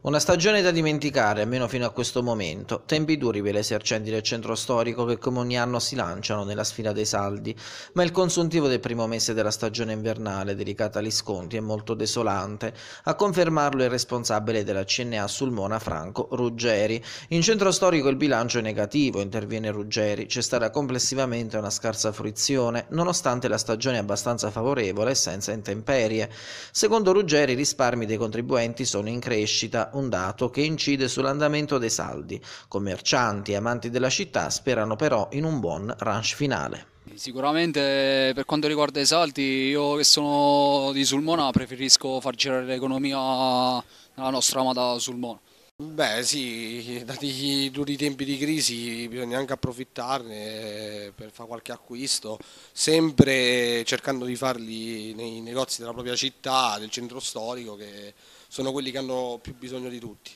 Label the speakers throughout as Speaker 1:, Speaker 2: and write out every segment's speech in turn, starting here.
Speaker 1: Una stagione da dimenticare, almeno fino a questo momento. Tempi duri per le esercenti del centro storico che come ogni anno si lanciano nella sfida dei saldi, ma il consuntivo del primo mese della stagione invernale, dedicata agli sconti, è molto desolante. A confermarlo è il responsabile della CNA Sulmona Franco, Ruggeri. In centro storico il bilancio è negativo, interviene Ruggeri. C'è stata complessivamente una scarsa fruizione, nonostante la stagione abbastanza favorevole e senza intemperie. Secondo Ruggeri i risparmi dei contribuenti sono in crescita, un dato che incide sull'andamento dei saldi. Commercianti e amanti della città sperano però in un buon ranch finale.
Speaker 2: Sicuramente eh, per quanto riguarda i saldi, io che sono di Sulmona preferisco far girare l'economia nella nostra amata Sulmona. Beh sì, dati i duri tempi di crisi bisogna anche
Speaker 3: approfittarne eh, per fare qualche acquisto, sempre cercando di farli nei negozi della propria città, del centro storico, che sono quelli che hanno più
Speaker 4: bisogno di tutti.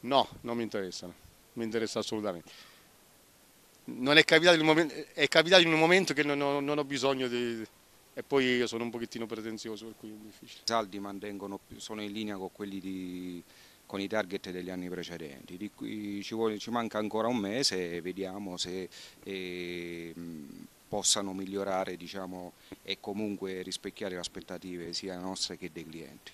Speaker 4: No, non mi interessano, mi interessa assolutamente. Non è, capitato momento, è capitato in un momento che non ho, non ho bisogno di, e
Speaker 5: poi io sono un pochettino pretenzioso, per cui è difficile. I saldi sono in linea con quelli di con i target degli anni precedenti. Di cui ci, vuole, ci manca ancora un mese e vediamo se eh, possano migliorare diciamo, e comunque rispecchiare le aspettative sia nostre che dei clienti.